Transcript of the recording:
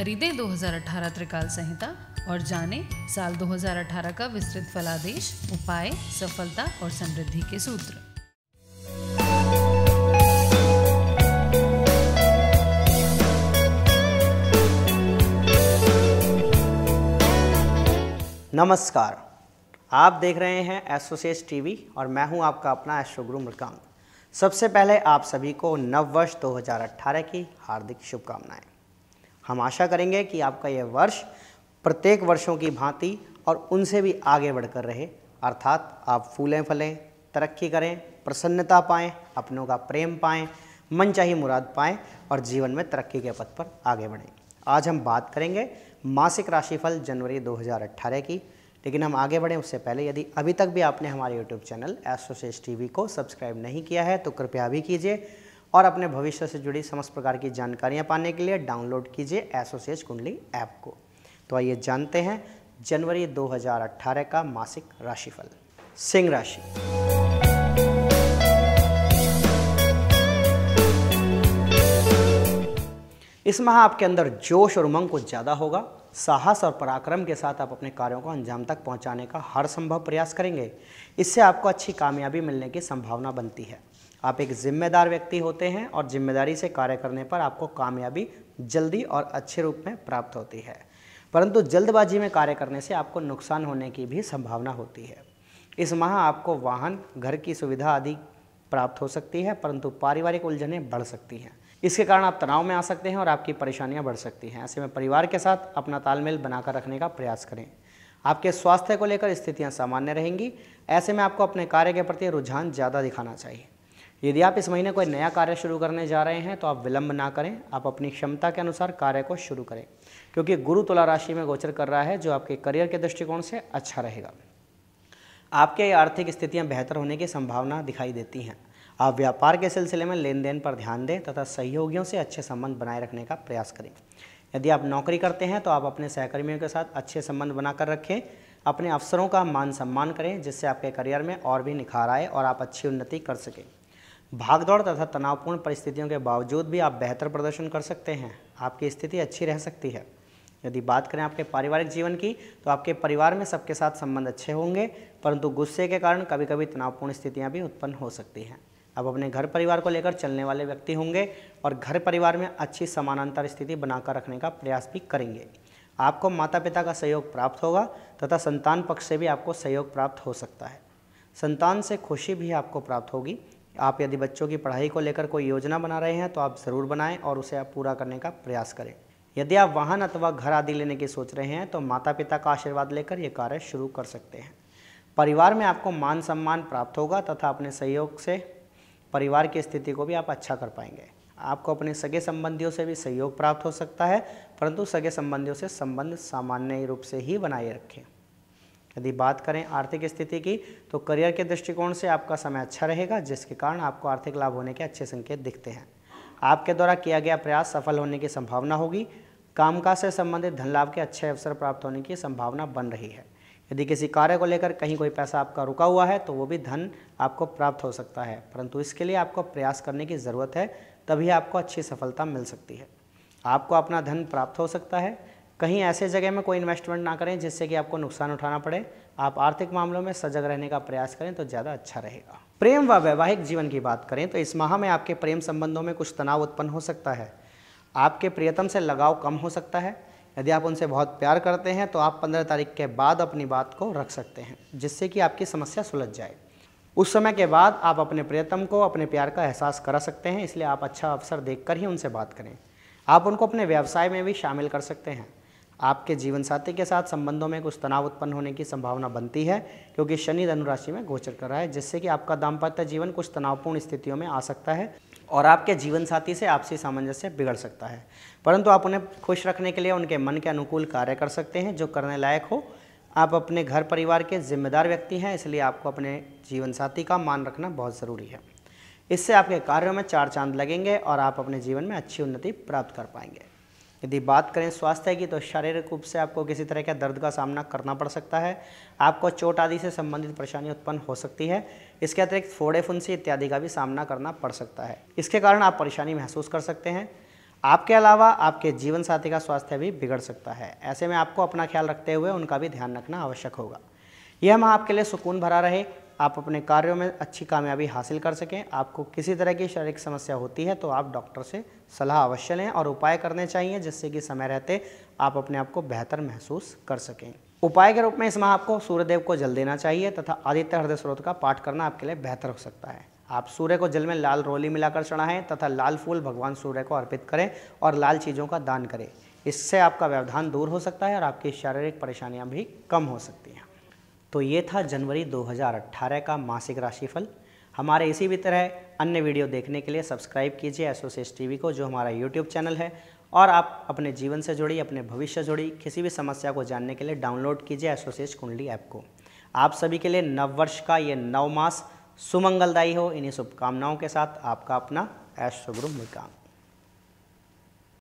खरीदें 2018 त्रिकाल संहिता और जाने साल 2018 का विस्तृत फलादेश उपाय सफलता और समृद्धि के सूत्र नमस्कार आप देख रहे हैं एसोसिएट टीवी और मैं हूं आपका अपना एस्ट्रोगुरु मृकांक सबसे पहले आप सभी को नव वर्ष 2018 की हार्दिक शुभकामनाएं हम आशा करेंगे कि आपका यह वर्ष प्रत्येक वर्षों की भांति और उनसे भी आगे बढ़कर रहे अर्थात आप फूलें फलें तरक्की करें प्रसन्नता पाएँ अपनों का प्रेम पाएँ मन चाहिए मुराद पाएँ और जीवन में तरक्की के पथ पर आगे बढ़ें आज हम बात करेंगे मासिक राशिफल जनवरी 2018 की लेकिन हम आगे बढ़ें उससे पहले यदि अभी तक भी आपने हमारे यूट्यूब चैनल एस्ट्रोसेस टी को सब्सक्राइब नहीं किया है तो कृपया भी कीजिए और अपने भविष्य से जुड़ी समस्त प्रकार की जानकारियाँ पाने के लिए डाउनलोड कीजिए एसोसिएट कुंडली ऐप को तो आइए जानते हैं जनवरी 2018 का मासिक राशिफल सिंह राशि इस माह आपके अंदर जोश और उमंग कुछ ज़्यादा होगा साहस और पराक्रम के साथ आप अपने कार्यों को अंजाम तक पहुंचाने का हर संभव प्रयास करेंगे इससे आपको अच्छी कामयाबी मिलने की संभावना बनती है आप एक जिम्मेदार व्यक्ति होते हैं और जिम्मेदारी से कार्य करने पर आपको कामयाबी जल्दी और अच्छे रूप में प्राप्त होती है परंतु जल्दबाजी में कार्य करने से आपको नुकसान होने की भी संभावना होती है इस माह आपको वाहन घर की सुविधा आदि प्राप्त हो सकती है परंतु पारिवारिक उलझनें बढ़ सकती हैं इसके कारण आप तनाव में आ सकते हैं और आपकी परेशानियां बढ़ सकती हैं ऐसे में परिवार के साथ अपना तालमेल बनाकर रखने का प्रयास करें आपके स्वास्थ्य को लेकर स्थितियां सामान्य रहेंगी ऐसे में आपको अपने कार्य के प्रति रुझान ज़्यादा दिखाना चाहिए यदि आप इस महीने कोई नया कार्य शुरू करने जा रहे हैं तो आप विलंब ना करें आप अपनी क्षमता के अनुसार कार्य को शुरू करें क्योंकि गुरु तुला राशि में गोचर कर रहा है जो आपके करियर के दृष्टिकोण से अच्छा रहेगा आपके आर्थिक स्थितियां बेहतर होने की संभावना दिखाई देती हैं आप व्यापार के सिलसिले में लेन देन पर ध्यान दें तथा सहयोगियों से अच्छे संबंध बनाए रखने का प्रयास करें यदि आप नौकरी करते हैं तो आप अपने सहकर्मियों के साथ अच्छे संबंध बनाकर रखें अपने अफसरों का मान सम्मान करें जिससे आपके करियर में और भी निखार आए और आप अच्छी उन्नति कर सकें भागदौड़ तथा तनावपूर्ण परिस्थितियों के बावजूद भी आप बेहतर प्रदर्शन कर सकते हैं आपकी स्थिति अच्छी रह सकती है यदि बात करें आपके पारिवारिक जीवन की तो आपके परिवार में सबके साथ संबंध अच्छे होंगे परंतु गुस्से के कारण कभी कभी तनावपूर्ण स्थितियाँ भी उत्पन्न हो सकती हैं अब अपने घर परिवार को लेकर चलने वाले व्यक्ति होंगे और घर परिवार में अच्छी समानांतर स्थिति बनाकर रखने का प्रयास भी करेंगे आपको माता पिता का सहयोग प्राप्त होगा तथा संतान पक्ष से भी आपको सहयोग प्राप्त हो सकता है संतान से खुशी भी आपको प्राप्त होगी आप यदि बच्चों की पढ़ाई को लेकर कोई योजना बना रहे हैं तो आप ज़रूर बनाएं और उसे आप पूरा करने का प्रयास करें यदि आप वाहन अथवा घर आदि लेने की सोच रहे हैं तो माता पिता का आशीर्वाद लेकर ये कार्य शुरू कर सकते हैं परिवार में आपको मान सम्मान प्राप्त होगा तथा अपने सहयोग से परिवार की स्थिति को भी आप अच्छा कर पाएंगे आपको अपने सगे संबंधियों से भी सहयोग प्राप्त हो सकता है परंतु सगे संबंधियों से संबंध सामान्य रूप से ही बनाए रखें यदि बात करें आर्थिक स्थिति की तो करियर के दृष्टिकोण से आपका समय अच्छा रहेगा जिसके कारण आपको आर्थिक लाभ होने के अच्छे संकेत दिखते हैं आपके द्वारा किया गया प्रयास सफल होने की संभावना होगी कामकाज से संबंधित धन लाभ के अच्छे अवसर प्राप्त होने की संभावना बन रही है यदि किसी कार्य को लेकर कहीं कोई पैसा आपका रुका हुआ है तो वो भी धन आपको प्राप्त हो सकता है परंतु इसके लिए आपको प्रयास करने की ज़रूरत है तभी आपको अच्छी सफलता मिल सकती है आपको अपना धन प्राप्त हो सकता है कहीं ऐसे जगह में कोई इन्वेस्टमेंट ना करें जिससे कि आपको नुकसान उठाना पड़े आप आर्थिक मामलों में सजग रहने का प्रयास करें तो ज़्यादा अच्छा रहेगा प्रेम व वैवाहिक जीवन की बात करें तो इस माह में आपके प्रेम संबंधों में कुछ तनाव उत्पन्न हो सकता है आपके प्रियतम से लगाव कम हो सकता है यदि आप उनसे बहुत प्यार करते हैं तो आप 15 तारीख के बाद अपनी बात को रख सकते हैं जिससे कि आपकी समस्या सुलझ जाए उस समय के बाद आप अपने प्रियतम को अपने प्यार का एहसास करा सकते हैं इसलिए आप अच्छा अवसर देखकर ही उनसे बात करें आप उनको अपने व्यवसाय में भी शामिल कर सकते हैं आपके जीवन साथी के साथ संबंधों में कुछ तनाव उत्पन्न होने की संभावना बनती है क्योंकि शनि धनु राशि में गोचर कर रहा है जिससे कि आपका दाम्पत्य जीवन कुछ तनावपूर्ण स्थितियों में आ सकता है और आपके जीवन साथी से आपसी सामंजस्य बिगड़ सकता है परंतु आप उन्हें खुश रखने के लिए उनके मन के अनुकूल कार्य कर सकते हैं जो करने लायक हो आप अपने घर परिवार के जिम्मेदार व्यक्ति हैं इसलिए आपको अपने जीवन साथी का मान रखना बहुत ज़रूरी है इससे आपके कार्यों में चार चांद लगेंगे और आप अपने जीवन में अच्छी उन्नति प्राप्त कर पाएंगे यदि बात करें स्वास्थ्य की तो शारीरिक रूप से आपको किसी तरह का दर्द का सामना करना पड़ सकता है आपको चोट आदि से संबंधित परेशानी उत्पन्न हो सकती है इसके अतिरिक्त फोड़े फुंसी इत्यादि का भी सामना करना पड़ सकता है इसके कारण आप परेशानी महसूस कर सकते हैं आपके अलावा आपके जीवन साथी का स्वास्थ्य भी बिगड़ सकता है ऐसे में आपको अपना ख्याल रखते हुए उनका भी ध्यान रखना आवश्यक होगा यह हम आपके लिए सुकून भरा रहे आप अपने कार्यों में अच्छी कामयाबी हासिल कर सकें आपको किसी तरह की शारीरिक समस्या होती है तो आप डॉक्टर से सलाह अवश्य लें और उपाय करने चाहिए जिससे कि समय रहते आप अपने आप को बेहतर महसूस कर सकें उपाय के रूप में इस माह आपको सूर्यदेव को जल देना चाहिए तथा आदित्य हृदय स्रोत का पाठ करना आपके लिए बेहतर हो सकता है आप सूर्य को जल में लाल रोली मिलाकर चढ़ाएं तथा लाल फूल भगवान सूर्य को अर्पित करें और लाल चीज़ों का दान करें इससे आपका व्यवधान दूर हो सकता है और आपकी शारीरिक परेशानियां भी कम हो सकती हैं तो ये था जनवरी 2018 का मासिक राशिफल हमारे इसी भी तरह अन्य वीडियो देखने के लिए सब्सक्राइब कीजिए एसोसिएस टीवी को जो हमारा यूट्यूब चैनल है और आप अपने जीवन से जुड़ी अपने भविष्य से जुड़ी किसी भी समस्या को जानने के लिए डाउनलोड कीजिए एसोसिएस कुंडली ऐप को आप सभी के लिए नववर्ष का ये नव मास सुमंगलदायी हो इन्हीं शुभकामनाओं के साथ आपका अपना ऐश्वगुरु गुरु मुकाम